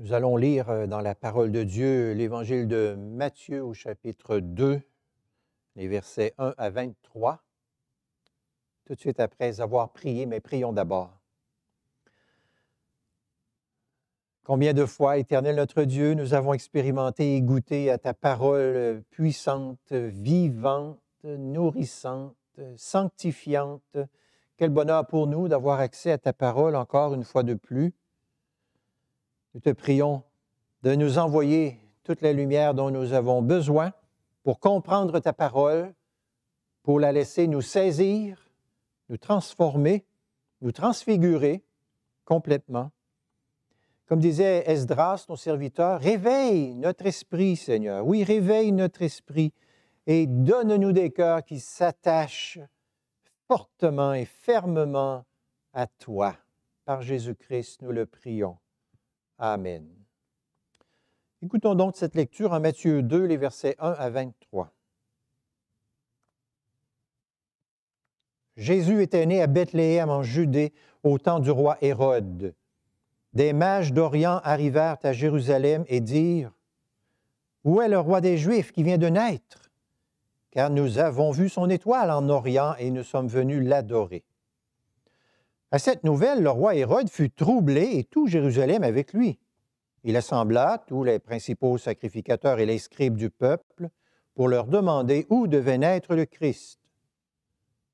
Nous allons lire euh, dans la parole de Dieu l'évangile de Matthieu au chapitre 2, les versets 1 à 23, tout de suite après avoir prié, mais prions d'abord. Combien de fois, Éternel notre Dieu, nous avons expérimenté et goûté à ta parole puissante, vivante, nourrissante, sanctifiante. Quel bonheur pour nous d'avoir accès à ta parole encore une fois de plus. Nous te prions de nous envoyer toute la lumière dont nous avons besoin pour comprendre ta parole, pour la laisser nous saisir, nous transformer, nous transfigurer complètement. Comme disait Esdras, ton serviteur, réveille notre esprit, Seigneur. Oui, réveille notre esprit et donne-nous des cœurs qui s'attachent fortement et fermement à toi. Par Jésus-Christ, nous le prions. Amen. Écoutons donc cette lecture en Matthieu 2, les versets 1 à 23. Jésus était né à Bethléem en Judée au temps du roi Hérode. Des mages d'Orient arrivèrent à Jérusalem et dirent Où est le roi des Juifs qui vient de naître Car nous avons vu son étoile en Orient et nous sommes venus l'adorer. À cette nouvelle, le roi Hérode fut troublé et tout Jérusalem avec lui. Il assembla tous les principaux sacrificateurs et les scribes du peuple pour leur demander où devait naître le Christ.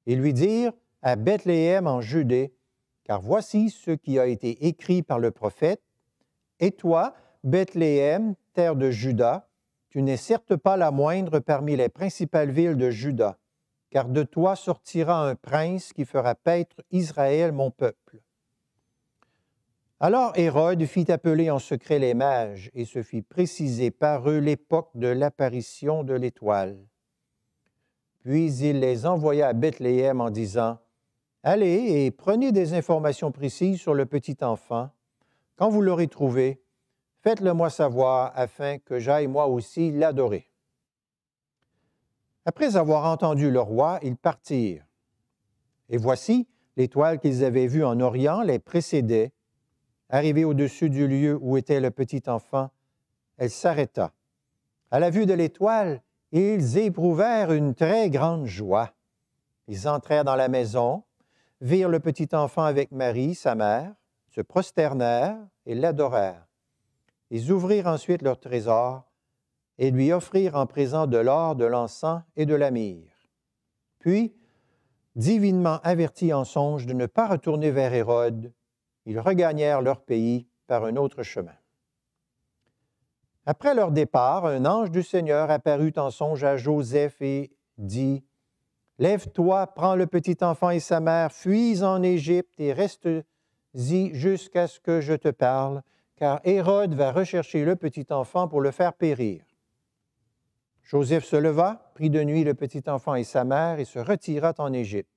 Ils lui dirent à Bethléem en Judée, car voici ce qui a été écrit par le prophète. Et toi, Bethléem, terre de Juda, tu n'es certes pas la moindre parmi les principales villes de Juda, car de toi sortira un prince qui fera paître Israël mon peuple. Alors Hérode fit appeler en secret les mages, et se fit préciser par eux l'époque de l'apparition de l'étoile. Puis il les envoya à Bethléem en disant, Allez et prenez des informations précises sur le petit enfant. Quand vous l'aurez trouvé, faites-le moi savoir afin que j'aille moi aussi l'adorer. Après avoir entendu le roi, ils partirent. Et voici, l'étoile qu'ils avaient vue en Orient les précédait. Arrivée au-dessus du lieu où était le petit enfant, elle s'arrêta. À la vue de l'étoile, ils éprouvèrent une très grande joie. Ils entrèrent dans la maison, virent le petit enfant avec Marie, sa mère, se prosternèrent et l'adorèrent. Ils ouvrirent ensuite leur trésor et lui offrir en présent de l'or, de l'encens et de la myrrhe. Puis, divinement avertis en songe de ne pas retourner vers Hérode, ils regagnèrent leur pays par un autre chemin. Après leur départ, un ange du Seigneur apparut en songe à Joseph et dit Lève-toi, prends le petit enfant et sa mère, fuis en Égypte et reste-y jusqu'à ce que je te parle, car Hérode va rechercher le petit enfant pour le faire périr. Joseph se leva, prit de nuit le petit enfant et sa mère et se retira en Égypte.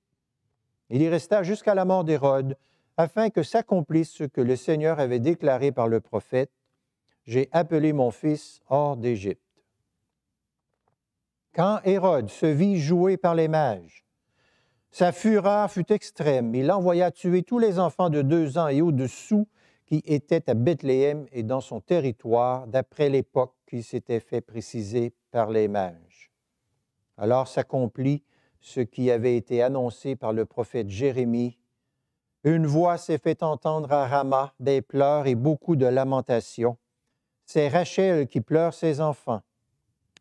Il y resta jusqu'à la mort d'Hérode, afin que s'accomplisse ce que le Seigneur avait déclaré par le prophète J'ai appelé mon fils hors d'Égypte. Quand Hérode se vit joué par les mages, sa fureur fut extrême. Il envoya tuer tous les enfants de deux ans et au-dessous qui étaient à Bethléem et dans son territoire, d'après l'époque qui s'était fait préciser par les mages. Alors s'accomplit ce qui avait été annoncé par le prophète Jérémie. Une voix s'est fait entendre à Rama, des pleurs et beaucoup de lamentations. C'est Rachel qui pleure ses enfants.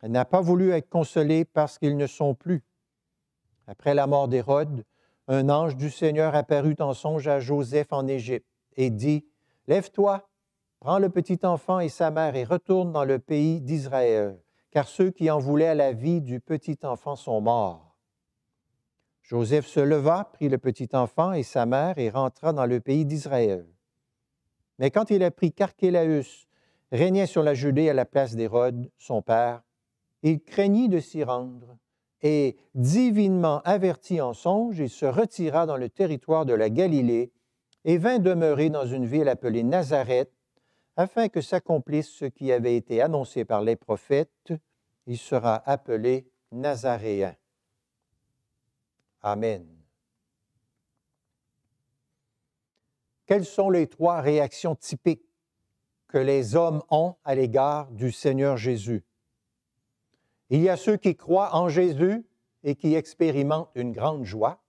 Elle n'a pas voulu être consolée parce qu'ils ne sont plus. Après la mort d'Hérode, un ange du Seigneur apparut en songe à Joseph en Égypte et dit, Lève-toi, Prends le petit enfant et sa mère et retourne dans le pays d'Israël, car ceux qui en voulaient à la vie du petit enfant sont morts. Joseph se leva, prit le petit enfant et sa mère et rentra dans le pays d'Israël. Mais quand il apprit qu'Archélaüs régnait sur la Judée à la place d'Hérode, son père, il craignit de s'y rendre et, divinement averti en songe, il se retira dans le territoire de la Galilée et vint demeurer dans une ville appelée Nazareth afin que s'accomplisse ce qui avait été annoncé par les prophètes, il sera appelé Nazaréen. Amen. Quelles sont les trois réactions typiques que les hommes ont à l'égard du Seigneur Jésus? Il y a ceux qui croient en Jésus et qui expérimentent une grande joie.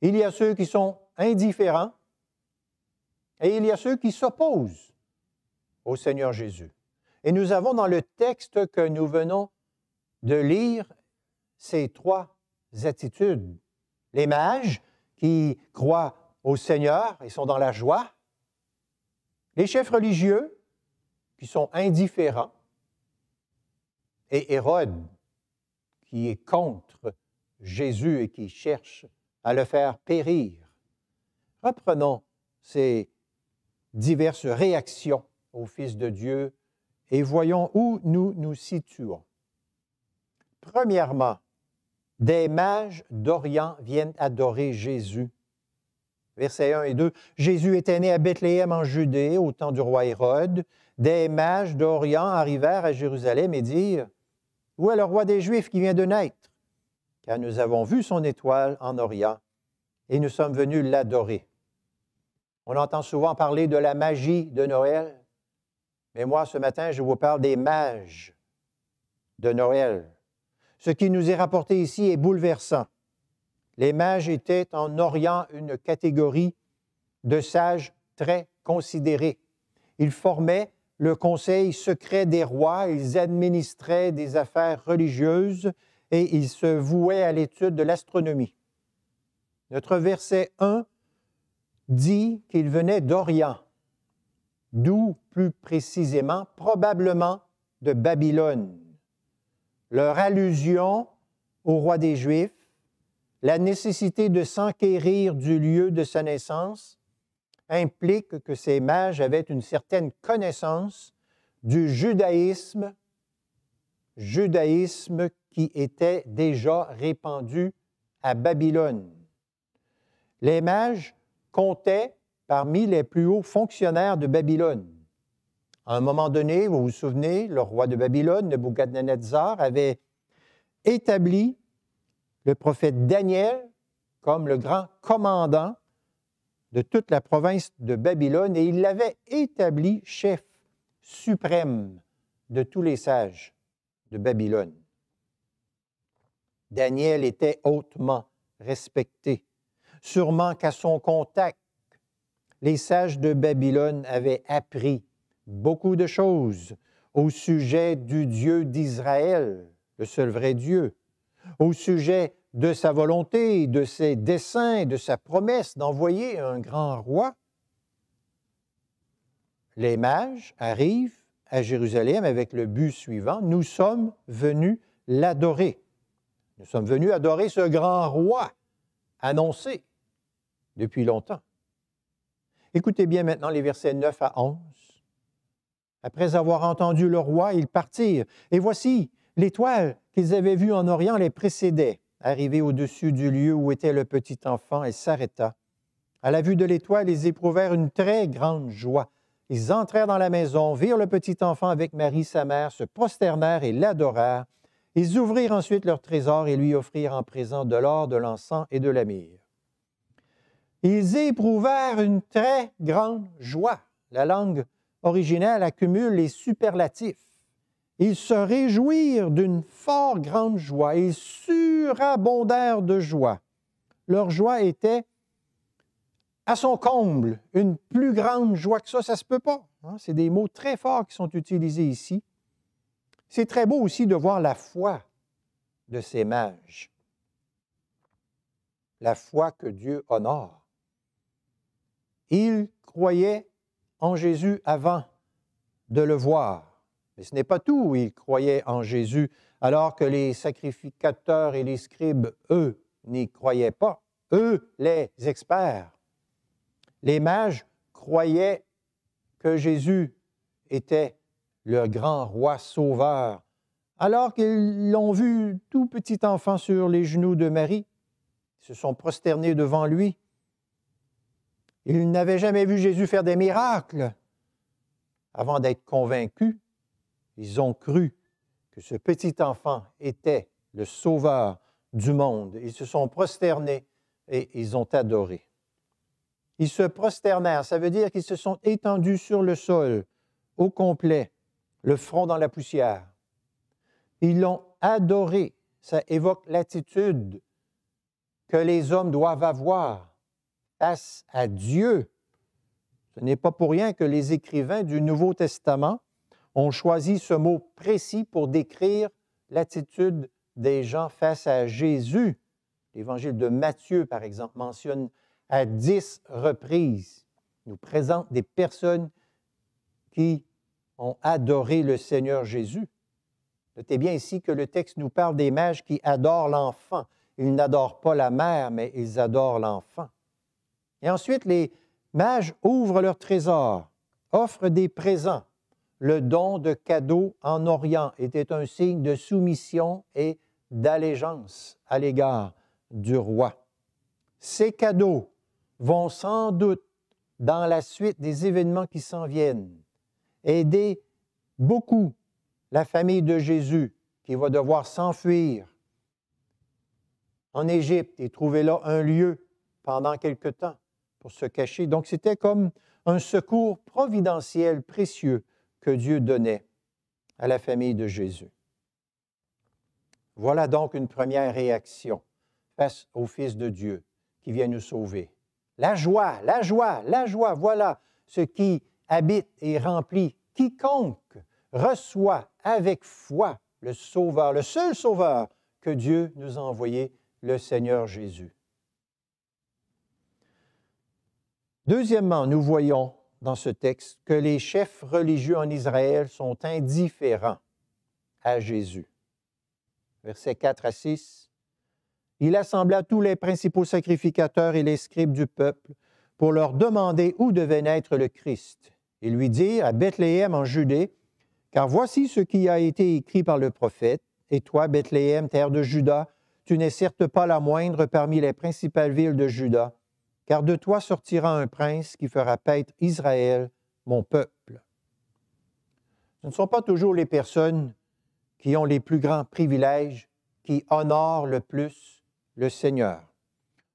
Il y a ceux qui sont indifférents et il y a ceux qui s'opposent au Seigneur Jésus. Et nous avons dans le texte que nous venons de lire ces trois attitudes. Les mages qui croient au Seigneur et sont dans la joie. Les chefs religieux qui sont indifférents. Et Hérode qui est contre Jésus et qui cherche à le faire périr. Reprenons ces diverses réactions au Fils de Dieu et voyons où nous nous situons. Premièrement, des mages d'Orient viennent adorer Jésus. Versets 1 et 2. Jésus était né à Bethléem en Judée au temps du roi Hérode. Des mages d'Orient arrivèrent à Jérusalem et dirent Où est le roi des Juifs qui vient de naître Car nous avons vu son étoile en Orient et nous sommes venus l'adorer. On entend souvent parler de la magie de Noël, mais moi, ce matin, je vous parle des mages de Noël. Ce qui nous est rapporté ici est bouleversant. Les mages étaient en Orient une catégorie de sages très considérés. Ils formaient le conseil secret des rois, ils administraient des affaires religieuses et ils se vouaient à l'étude de l'astronomie. Notre verset 1 dit qu'il venait d'Orient, d'où plus précisément probablement de Babylone. Leur allusion au roi des Juifs, la nécessité de s'enquérir du lieu de sa naissance, implique que ces mages avaient une certaine connaissance du judaïsme, judaïsme qui était déjà répandu à Babylone. Les mages comptait parmi les plus hauts fonctionnaires de Babylone. À un moment donné, vous vous souvenez, le roi de Babylone, Nebuchadnezzar, avait établi le prophète Daniel comme le grand commandant de toute la province de Babylone et il l'avait établi chef suprême de tous les sages de Babylone. Daniel était hautement respecté sûrement qu'à son contact, les sages de Babylone avaient appris beaucoup de choses au sujet du Dieu d'Israël, le seul vrai Dieu, au sujet de sa volonté, de ses desseins, de sa promesse d'envoyer un grand roi. Les mages arrivent à Jérusalem avec le but suivant, nous sommes venus l'adorer. Nous sommes venus adorer ce grand roi annoncé depuis longtemps. Écoutez bien maintenant les versets 9 à 11. Après avoir entendu le roi, ils partirent, et voici, l'étoile qu'ils avaient vue en Orient les précédait. Arrivée au-dessus du lieu où était le petit enfant, et s'arrêta. À la vue de l'étoile, ils éprouvèrent une très grande joie. Ils entrèrent dans la maison, virent le petit enfant avec Marie, sa mère, se prosternèrent et l'adorèrent. Ils ouvrirent ensuite leur trésor et lui offrirent en présent de l'or, de l'encens et de la myrrhe. Ils éprouvèrent une très grande joie. La langue originale accumule les superlatifs. Ils se réjouirent d'une fort grande joie. Ils surabondèrent de joie. Leur joie était à son comble. Une plus grande joie que ça, ça ne se peut pas. Hein. C'est des mots très forts qui sont utilisés ici. C'est très beau aussi de voir la foi de ces mages. La foi que Dieu honore. Ils croyaient en Jésus avant de le voir. Mais ce n'est pas tout. Ils croyaient en Jésus alors que les sacrificateurs et les scribes, eux, n'y croyaient pas. Eux, les experts. Les mages croyaient que Jésus était le grand roi sauveur, alors qu'ils l'ont vu tout petit enfant sur les genoux de Marie, ils se sont prosternés devant lui, ils n'avaient jamais vu Jésus faire des miracles. Avant d'être convaincus, ils ont cru que ce petit enfant était le sauveur du monde. Ils se sont prosternés et ils ont adoré. Ils se prosternèrent, ça veut dire qu'ils se sont étendus sur le sol au complet, le front dans la poussière. Ils l'ont adoré, ça évoque l'attitude que les hommes doivent avoir face à Dieu. Ce n'est pas pour rien que les écrivains du Nouveau Testament ont choisi ce mot précis pour décrire l'attitude des gens face à Jésus. L'évangile de Matthieu, par exemple, mentionne à dix reprises, nous présente des personnes qui ont adoré le Seigneur Jésus. Notez bien ici que le texte nous parle des mages qui adorent l'enfant. Ils n'adorent pas la mère, mais ils adorent l'enfant. Et ensuite, les mages ouvrent leurs trésors, offrent des présents. Le don de cadeaux en Orient était un signe de soumission et d'allégeance à l'égard du roi. Ces cadeaux vont sans doute, dans la suite des événements qui s'en viennent, aider beaucoup la famille de Jésus qui va devoir s'enfuir en Égypte et trouver là un lieu pendant quelque temps se cacher. Donc c'était comme un secours providentiel précieux que Dieu donnait à la famille de Jésus. Voilà donc une première réaction face au Fils de Dieu qui vient nous sauver. La joie, la joie, la joie, voilà ce qui habite et remplit quiconque reçoit avec foi le Sauveur, le seul Sauveur que Dieu nous a envoyé, le Seigneur Jésus. Deuxièmement, nous voyons dans ce texte que les chefs religieux en Israël sont indifférents à Jésus. Versets 4 à 6. Il assembla tous les principaux sacrificateurs et les scribes du peuple pour leur demander où devait naître le Christ et lui dire à Bethléem en Judée, car voici ce qui a été écrit par le prophète, et toi, Bethléem, terre de Juda, tu n'es certes pas la moindre parmi les principales villes de Juda, car de toi sortira un prince qui fera paître Israël, mon peuple. Ce ne sont pas toujours les personnes qui ont les plus grands privilèges qui honorent le plus le Seigneur.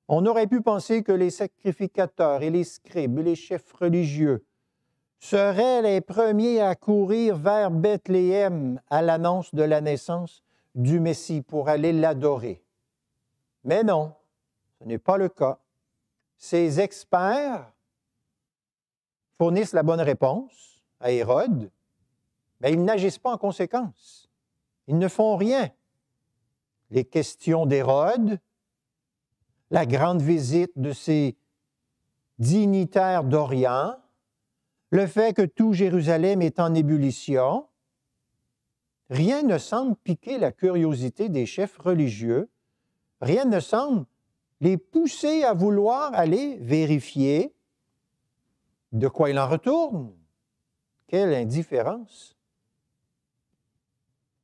On aurait pu penser que les sacrificateurs et les scribes les chefs religieux seraient les premiers à courir vers Bethléem à l'annonce de la naissance du Messie pour aller l'adorer. Mais non, ce n'est pas le cas. Ces experts fournissent la bonne réponse à Hérode, mais ils n'agissent pas en conséquence. Ils ne font rien. Les questions d'Hérode, la grande visite de ces dignitaires d'Orient, le fait que tout Jérusalem est en ébullition, rien ne semble piquer la curiosité des chefs religieux, rien ne semble les pousser à vouloir aller vérifier de quoi il en retourne. Quelle indifférence.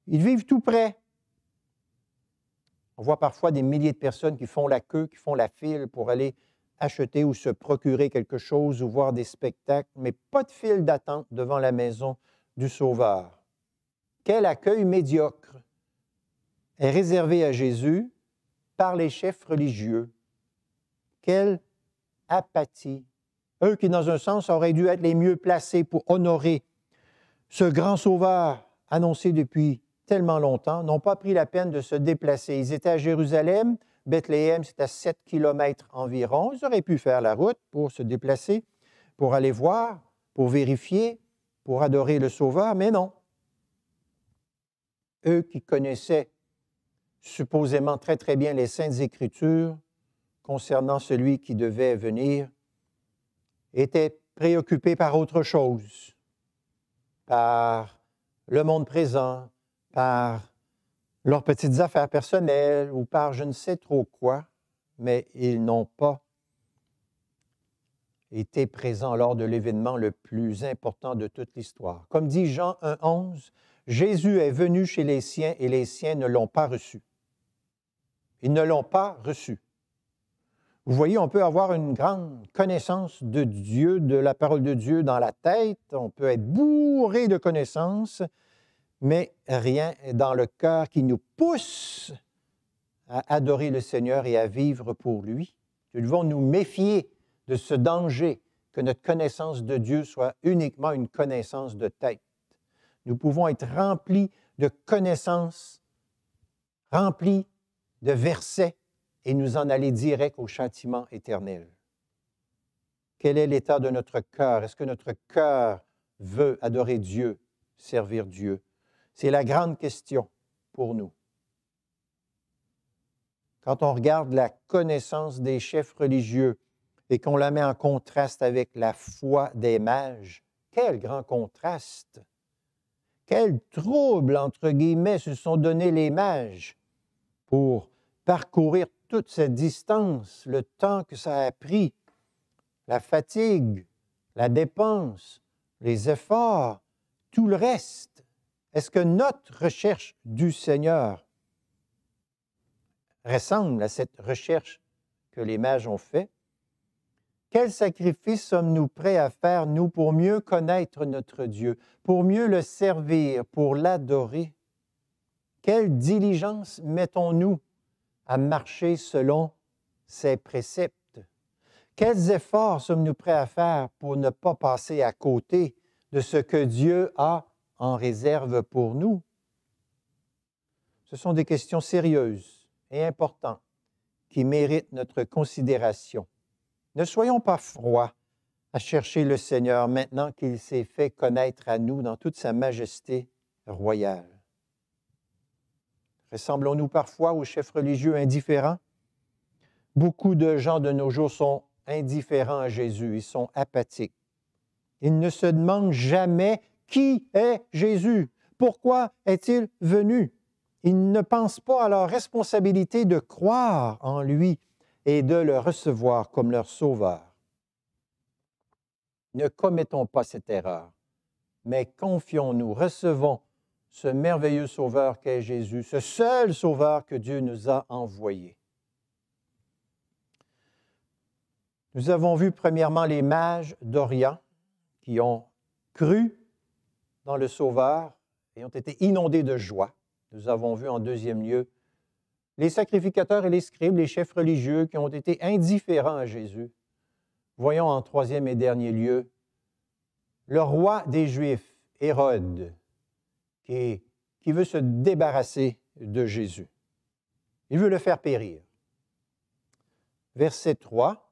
Ils vivent tout près. On voit parfois des milliers de personnes qui font la queue, qui font la file pour aller acheter ou se procurer quelque chose ou voir des spectacles, mais pas de file d'attente devant la maison du Sauveur. Quel accueil médiocre est réservé à Jésus par les chefs religieux. Quelle apathie. Eux qui, dans un sens, auraient dû être les mieux placés pour honorer ce grand sauveur annoncé depuis tellement longtemps, n'ont pas pris la peine de se déplacer. Ils étaient à Jérusalem, Bethléem, c'est à 7 km environ. Ils auraient pu faire la route pour se déplacer, pour aller voir, pour vérifier, pour adorer le Sauveur, mais non. Eux qui connaissaient supposément très très bien les saintes écritures concernant celui qui devait venir, étaient préoccupés par autre chose, par le monde présent, par leurs petites affaires personnelles ou par je ne sais trop quoi, mais ils n'ont pas été présents lors de l'événement le plus important de toute l'histoire. Comme dit Jean 1.11, Jésus est venu chez les siens et les siens ne l'ont pas reçu. Ils ne l'ont pas reçu. Vous voyez, on peut avoir une grande connaissance de Dieu, de la parole de Dieu dans la tête, on peut être bourré de connaissances, mais rien dans le cœur qui nous pousse à adorer le Seigneur et à vivre pour lui. Nous devons nous méfier de ce danger que notre connaissance de Dieu soit uniquement une connaissance de tête. Nous pouvons être remplis de connaissances, remplis de versets et nous en aller direct au châtiment éternel. Quel est l'état de notre cœur? Est-ce que notre cœur veut adorer Dieu, servir Dieu? C'est la grande question pour nous. Quand on regarde la connaissance des chefs religieux et qu'on la met en contraste avec la foi des mages, quel grand contraste! Quel trouble, entre guillemets, se sont donnés les mages pour parcourir toute cette distance, le temps que ça a pris, la fatigue, la dépense, les efforts, tout le reste. Est-ce que notre recherche du Seigneur ressemble à cette recherche que les mages ont faite? Quel sacrifice sommes-nous prêts à faire, nous, pour mieux connaître notre Dieu, pour mieux le servir, pour l'adorer? Quelle diligence mettons-nous à marcher selon ses préceptes? Quels efforts sommes-nous prêts à faire pour ne pas passer à côté de ce que Dieu a en réserve pour nous? Ce sont des questions sérieuses et importantes qui méritent notre considération. Ne soyons pas froids à chercher le Seigneur maintenant qu'il s'est fait connaître à nous dans toute sa majesté royale. Ressemblons-nous parfois aux chefs religieux indifférents? Beaucoup de gens de nos jours sont indifférents à Jésus, ils sont apathiques. Ils ne se demandent jamais qui est Jésus, pourquoi est-il venu. Ils ne pensent pas à leur responsabilité de croire en lui et de le recevoir comme leur sauveur. Ne commettons pas cette erreur, mais confions-nous, recevons ce merveilleux sauveur qu'est Jésus, ce seul sauveur que Dieu nous a envoyé. Nous avons vu premièrement les mages d'Orient qui ont cru dans le sauveur et ont été inondés de joie. Nous avons vu en deuxième lieu les sacrificateurs et les scribes, les chefs religieux qui ont été indifférents à Jésus. Voyons en troisième et dernier lieu le roi des Juifs, Hérode, qui, veut se débarrasser de Jésus. Il veut le faire périr. Verset 3.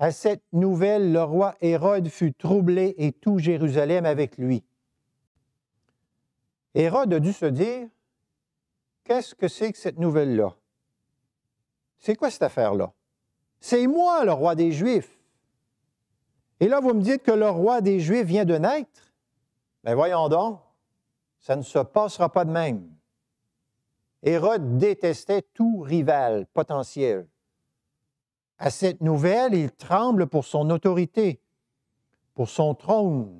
À cette nouvelle, le roi Hérode fut troublé et tout Jérusalem avec lui. Hérode a dû se dire, qu'est-ce que c'est que cette nouvelle-là? C'est quoi cette affaire-là? C'est moi, le roi des Juifs. Et là, vous me dites que le roi des Juifs vient de naître? Ben voyons donc ça ne se passera pas de même. Hérode détestait tout rival potentiel. À cette nouvelle, il tremble pour son autorité, pour son trône,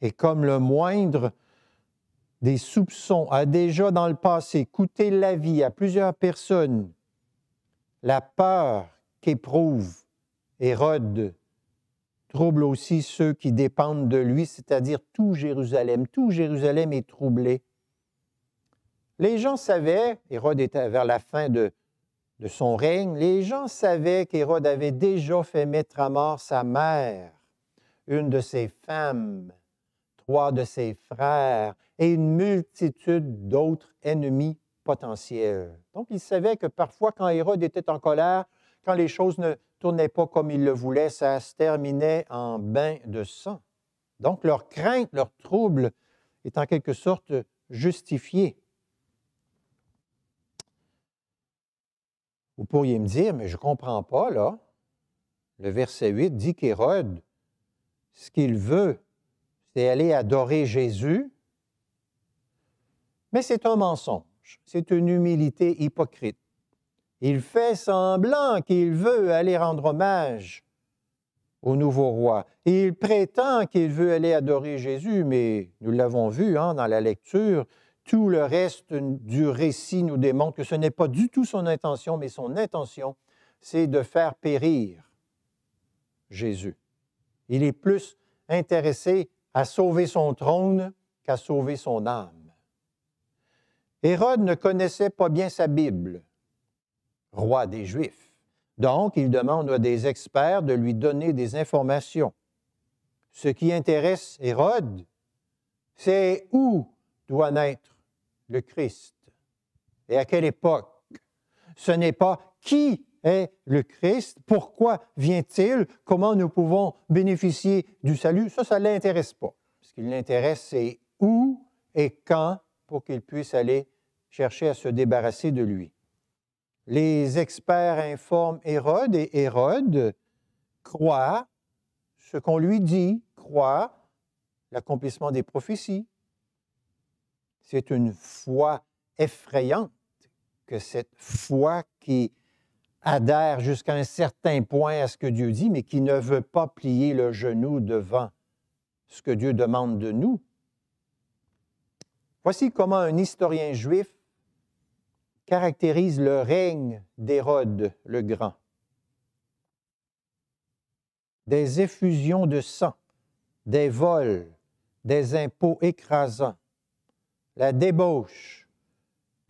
et comme le moindre des soupçons a déjà dans le passé coûté la vie à plusieurs personnes, la peur qu'éprouve Hérode trouble aussi ceux qui dépendent de lui, c'est-à-dire tout Jérusalem. Tout Jérusalem est troublé. Les gens savaient, Hérode était vers la fin de, de son règne, les gens savaient qu'Hérode avait déjà fait mettre à mort sa mère, une de ses femmes, trois de ses frères et une multitude d'autres ennemis potentiels. Donc ils savaient que parfois quand Hérode était en colère, quand les choses ne, tournait pas comme il le voulait, ça se terminait en bain de sang. Donc leur crainte, leur trouble est en quelque sorte justifié. Vous pourriez me dire, mais je ne comprends pas, là. Le verset 8 dit qu'Hérode, ce qu'il veut, c'est aller adorer Jésus, mais c'est un mensonge, c'est une humilité hypocrite il fait semblant qu'il veut aller rendre hommage au nouveau roi. il prétend qu'il veut aller adorer Jésus, mais nous l'avons vu hein, dans la lecture, tout le reste du récit nous démontre que ce n'est pas du tout son intention, mais son intention, c'est de faire périr Jésus. Il est plus intéressé à sauver son trône qu'à sauver son âme. Hérode ne connaissait pas bien sa Bible roi des Juifs. Donc, il demande à des experts de lui donner des informations. Ce qui intéresse Hérode, c'est où doit naître le Christ et à quelle époque. Ce n'est pas qui est le Christ, pourquoi vient-il, comment nous pouvons bénéficier du salut. Ça, ça ne l'intéresse pas. Ce qui l'intéresse, c'est où et quand pour qu'il puisse aller chercher à se débarrasser de lui. Les experts informent Hérode et Hérode croit ce qu'on lui dit, croit l'accomplissement des prophéties. C'est une foi effrayante que cette foi qui adhère jusqu'à un certain point à ce que Dieu dit, mais qui ne veut pas plier le genou devant ce que Dieu demande de nous. Voici comment un historien juif caractérise le règne d'Hérode le Grand. Des effusions de sang, des vols, des impôts écrasants, la débauche,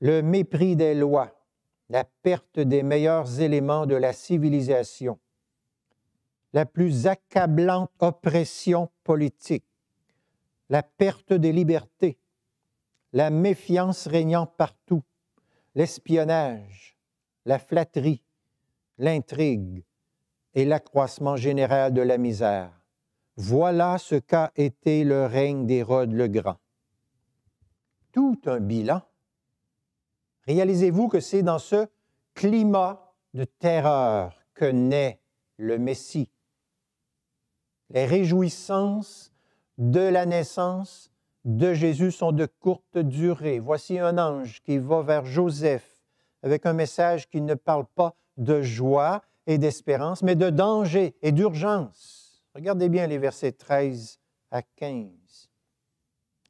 le mépris des lois, la perte des meilleurs éléments de la civilisation, la plus accablante oppression politique, la perte des libertés, la méfiance régnant partout, l'espionnage, la flatterie, l'intrigue et l'accroissement général de la misère. Voilà ce qu'a été le règne d'Hérode le Grand. Tout un bilan. Réalisez-vous que c'est dans ce climat de terreur que naît le Messie. Les réjouissances de la naissance de Jésus sont de courte durée. Voici un ange qui va vers Joseph avec un message qui ne parle pas de joie et d'espérance, mais de danger et d'urgence. Regardez bien les versets 13 à 15.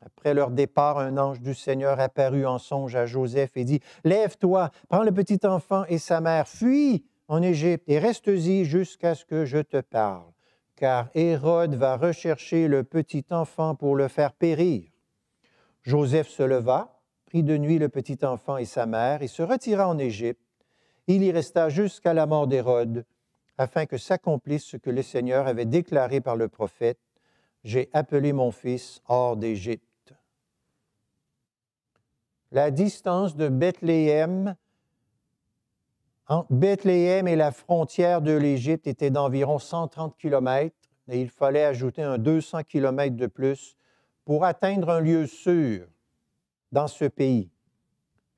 Après leur départ, un ange du Seigneur apparut en songe à Joseph et dit, Lève-toi, prends le petit enfant et sa mère, fuis en Égypte et reste-y jusqu'à ce que je te parle car Hérode va rechercher le petit enfant pour le faire périr. Joseph se leva, prit de nuit le petit enfant et sa mère, et se retira en Égypte. Il y resta jusqu'à la mort d'Hérode, afin que s'accomplisse ce que le Seigneur avait déclaré par le prophète. J'ai appelé mon fils hors d'Égypte. La distance de Bethléem entre Bethléem et la frontière de l'Égypte était d'environ 130 km et il fallait ajouter un 200 km de plus pour atteindre un lieu sûr dans ce pays.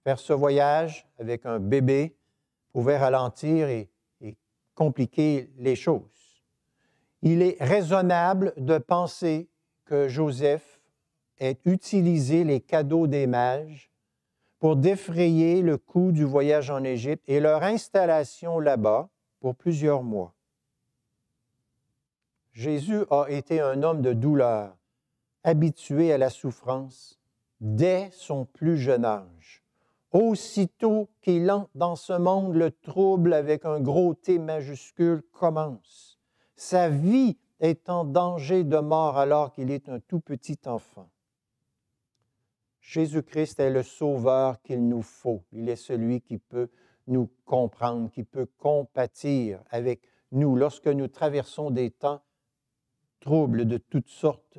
Faire ce voyage avec un bébé pouvait ralentir et compliquer les choses. Il est raisonnable de penser que Joseph ait utilisé les cadeaux des mages pour défrayer le coût du voyage en Égypte et leur installation là-bas pour plusieurs mois. Jésus a été un homme de douleur, habitué à la souffrance dès son plus jeune âge. Aussitôt qu'il entre dans ce monde, le trouble avec un gros T majuscule commence. Sa vie est en danger de mort alors qu'il est un tout petit enfant. Jésus-Christ est le sauveur qu'il nous faut. Il est celui qui peut nous comprendre, qui peut compatir avec nous lorsque nous traversons des temps troubles de toutes sortes.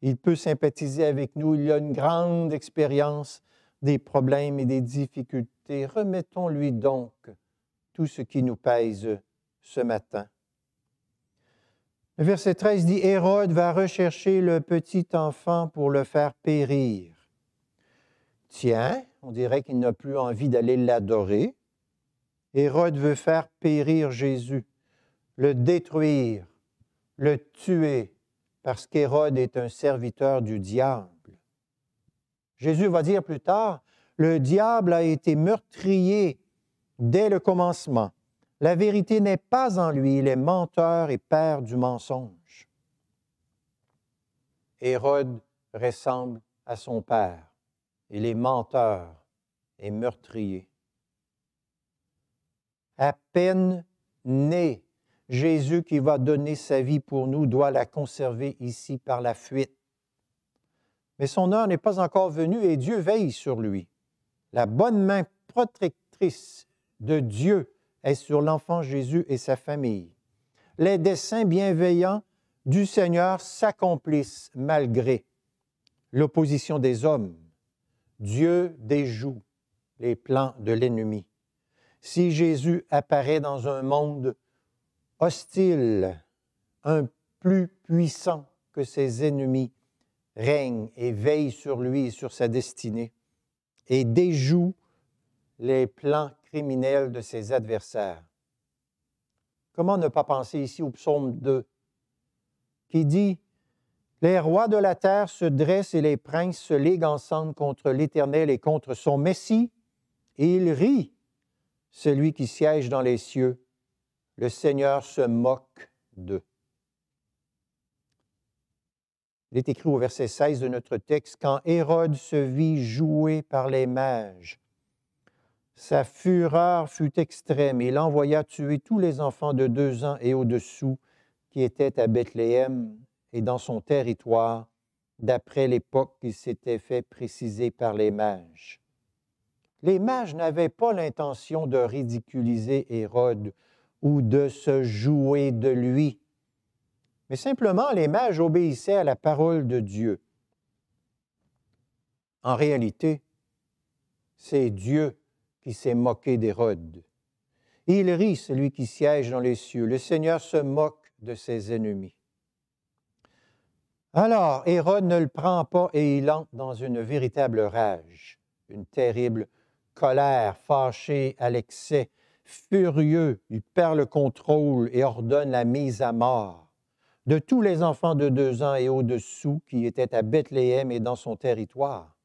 Il peut sympathiser avec nous. Il a une grande expérience des problèmes et des difficultés. Remettons-lui donc tout ce qui nous pèse ce matin. Le verset 13 dit, Hérode va rechercher le petit enfant pour le faire périr. Tiens, on dirait qu'il n'a plus envie d'aller l'adorer. Hérode veut faire périr Jésus, le détruire, le tuer, parce qu'Hérode est un serviteur du diable. Jésus va dire plus tard, le diable a été meurtrier dès le commencement. La vérité n'est pas en lui, il est menteur et père du mensonge. Hérode ressemble à son père. Il est menteur et meurtrier. À peine né, Jésus qui va donner sa vie pour nous doit la conserver ici par la fuite. Mais son heure n'est pas encore venue et Dieu veille sur lui. La bonne main protectrice de Dieu est sur l'enfant Jésus et sa famille. Les desseins bienveillants du Seigneur s'accomplissent malgré l'opposition des hommes Dieu déjoue les plans de l'ennemi. Si Jésus apparaît dans un monde hostile, un plus puissant que ses ennemis règne et veille sur lui et sur sa destinée, et déjoue les plans criminels de ses adversaires. Comment ne pas penser ici au psaume 2, qui dit les rois de la terre se dressent et les princes se liguent ensemble contre l'Éternel et contre son Messie, et il rit, celui qui siège dans les cieux. Le Seigneur se moque d'eux. Il est écrit au verset 16 de notre texte, Quand Hérode se vit joué par les mages, sa fureur fut extrême et il envoya tuer tous les enfants de deux ans et au-dessous qui étaient à Bethléem et dans son territoire, d'après l'époque qui s'était fait préciser par les mages. Les mages n'avaient pas l'intention de ridiculiser Hérode ou de se jouer de lui, mais simplement les mages obéissaient à la parole de Dieu. En réalité, c'est Dieu qui s'est moqué d'Hérode. Il rit, celui qui siège dans les cieux. Le Seigneur se moque de ses ennemis. Alors, Hérode ne le prend pas et il entre dans une véritable rage, une terrible colère, fâché à l'excès, furieux, il perd le contrôle et ordonne la mise à mort de tous les enfants de deux ans et au-dessous qui étaient à Bethléem et dans son territoire.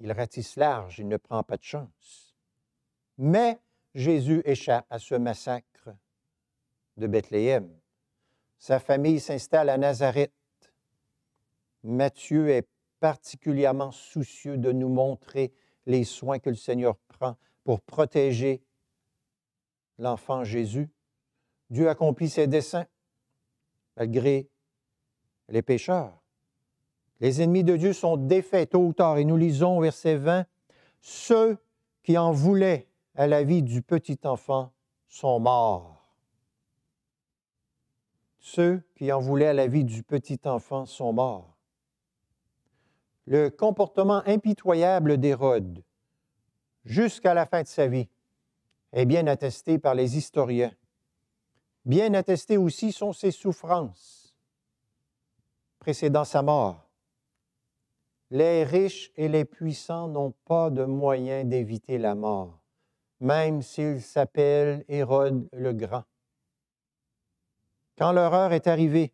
Il ratisse large, il ne prend pas de chance. Mais Jésus échappe à ce massacre de Bethléem. Sa famille s'installe à Nazareth Matthieu est particulièrement soucieux de nous montrer les soins que le Seigneur prend pour protéger l'enfant Jésus. Dieu accomplit ses desseins malgré les pécheurs. Les ennemis de Dieu sont défaits tôt ou tard. Et nous lisons au verset 20, Ceux qui en voulaient à la vie du petit enfant sont morts. Ceux qui en voulaient à la vie du petit enfant sont morts le comportement impitoyable d'Hérode jusqu'à la fin de sa vie est bien attesté par les historiens. Bien attestées aussi sont ses souffrances précédant sa mort. Les riches et les puissants n'ont pas de moyen d'éviter la mort, même s'ils s'appellent Hérode le Grand. Quand leur heure est arrivée,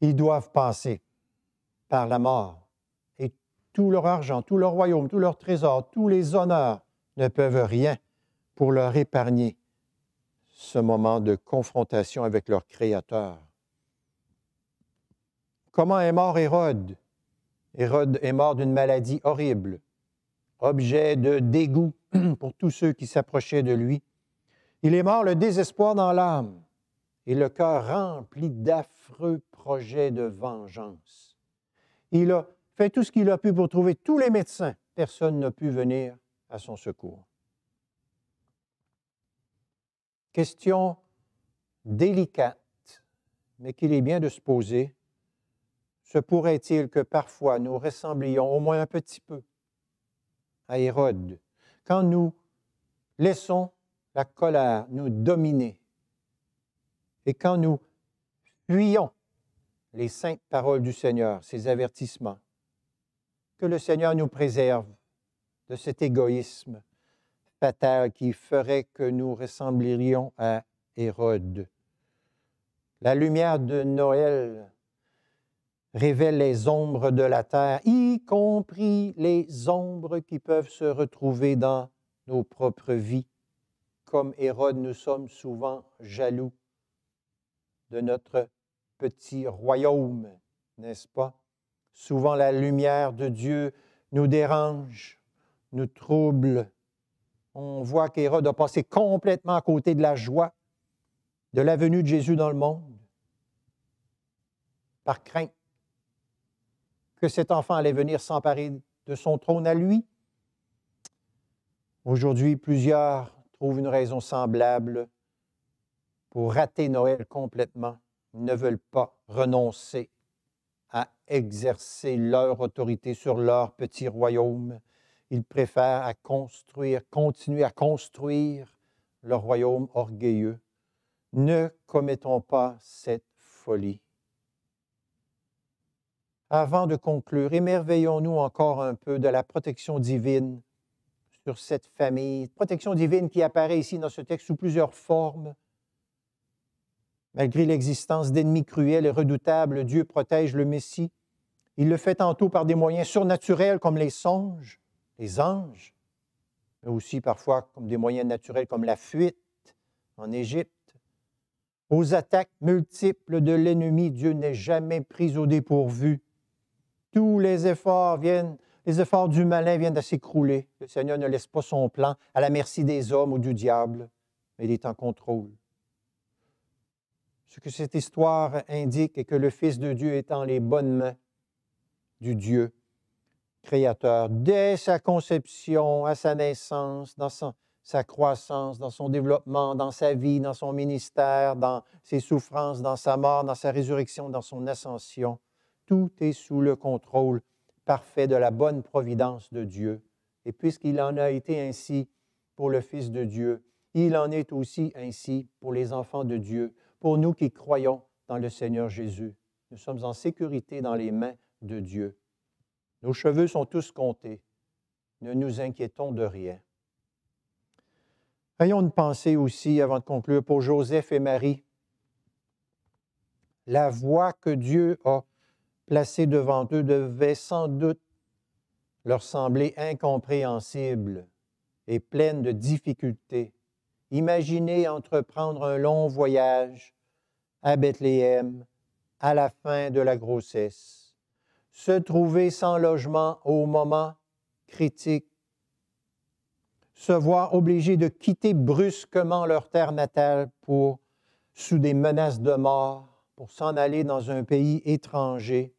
ils doivent passer par la mort. Et tout leur argent, tout leur royaume, tout leur trésor, tous les honneurs ne peuvent rien pour leur épargner ce moment de confrontation avec leur Créateur. Comment est mort Hérode? Hérode est mort d'une maladie horrible, objet de dégoût pour tous ceux qui s'approchaient de lui. Il est mort le désespoir dans l'âme et le cœur rempli d'affreux projets de vengeance. Il a fait tout ce qu'il a pu pour trouver tous les médecins. Personne n'a pu venir à son secours. Question délicate, mais qu'il est bien de se poser. Se pourrait-il que parfois nous ressemblions au moins un petit peu à Hérode quand nous laissons la colère nous dominer et quand nous fuyons les saintes paroles du Seigneur, ses avertissements. Que le Seigneur nous préserve de cet égoïsme fatal qui ferait que nous ressemblerions à Hérode. La lumière de Noël révèle les ombres de la terre, y compris les ombres qui peuvent se retrouver dans nos propres vies. Comme Hérode, nous sommes souvent jaloux de notre petit royaume, n'est-ce pas? Souvent la lumière de Dieu nous dérange, nous trouble. On voit qu'Hérode a passé complètement à côté de la joie de la venue de Jésus dans le monde, par crainte que cet enfant allait venir s'emparer de son trône à lui. Aujourd'hui, plusieurs trouvent une raison semblable pour rater Noël complètement ne veulent pas renoncer à exercer leur autorité sur leur petit royaume. Ils préfèrent à construire, continuer à construire leur royaume orgueilleux. Ne commettons pas cette folie. Avant de conclure, émerveillons-nous encore un peu de la protection divine sur cette famille, protection divine qui apparaît ici dans ce texte sous plusieurs formes. Malgré l'existence d'ennemis cruels et redoutables, Dieu protège le Messie. Il le fait tantôt par des moyens surnaturels comme les songes, les anges, mais aussi parfois comme des moyens naturels comme la fuite en Égypte. Aux attaques multiples de l'ennemi, Dieu n'est jamais pris au dépourvu. Tous les efforts viennent, les efforts du malin viennent à s'écrouler. Le Seigneur ne laisse pas son plan à la merci des hommes ou du diable, mais il est en contrôle. Ce que cette histoire indique est que le Fils de Dieu est en les bonnes mains du Dieu créateur. Dès sa conception, à sa naissance, dans sa croissance, dans son développement, dans sa vie, dans son ministère, dans ses souffrances, dans sa mort, dans sa résurrection, dans son ascension, tout est sous le contrôle parfait de la bonne providence de Dieu. Et puisqu'il en a été ainsi pour le Fils de Dieu, il en est aussi ainsi pour les enfants de Dieu pour nous qui croyons dans le Seigneur Jésus. Nous sommes en sécurité dans les mains de Dieu. Nos cheveux sont tous comptés. Ne nous inquiétons de rien. Ayons une pensée aussi, avant de conclure, pour Joseph et Marie. La voie que Dieu a placée devant eux devait sans doute leur sembler incompréhensible et pleine de difficultés. Imaginez entreprendre un long voyage à Bethléem à la fin de la grossesse, se trouver sans logement au moment critique, se voir obligé de quitter brusquement leur terre natale pour, sous des menaces de mort, pour s'en aller dans un pays étranger,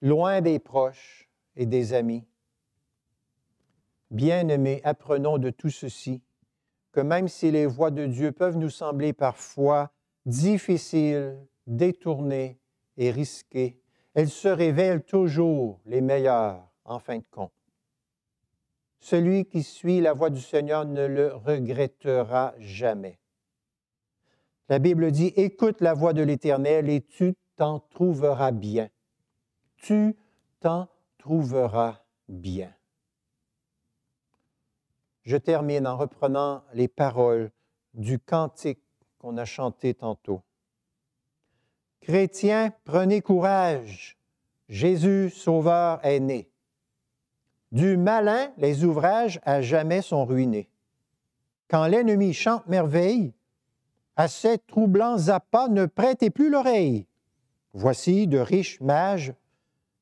loin des proches et des amis. Bien-aimés, apprenons de tout ceci que même si les voies de Dieu peuvent nous sembler parfois difficiles, détournées et risquées, elles se révèlent toujours les meilleures en fin de compte. Celui qui suit la voie du Seigneur ne le regrettera jamais. La Bible dit, écoute la voix de l'Éternel et tu t'en trouveras bien. Tu t'en trouveras bien. Je termine en reprenant les paroles du cantique qu'on a chanté tantôt. Chrétiens, prenez courage, Jésus Sauveur est né. Du malin, les ouvrages à jamais sont ruinés. Quand l'ennemi chante merveille, à ces troublants appâts ne prêtez plus l'oreille. Voici de riches mages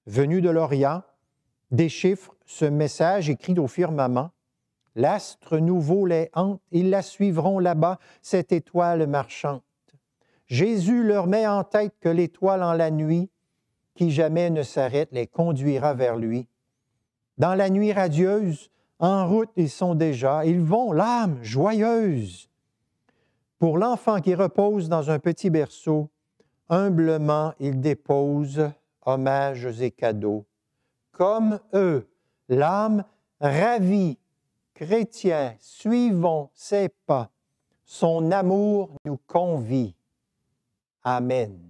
venus de l'Orient, déchiffrent ce message écrit au firmament. L'astre nouveau les hante, ils la suivront là-bas, cette étoile marchante. Jésus leur met en tête que l'étoile en la nuit, qui jamais ne s'arrête, les conduira vers lui. Dans la nuit radieuse, en route ils sont déjà, ils vont, l'âme joyeuse. Pour l'enfant qui repose dans un petit berceau, humblement il dépose hommages et cadeaux. Comme eux, l'âme ravie chrétiens, suivons ses pas. Son amour nous convie. Amen.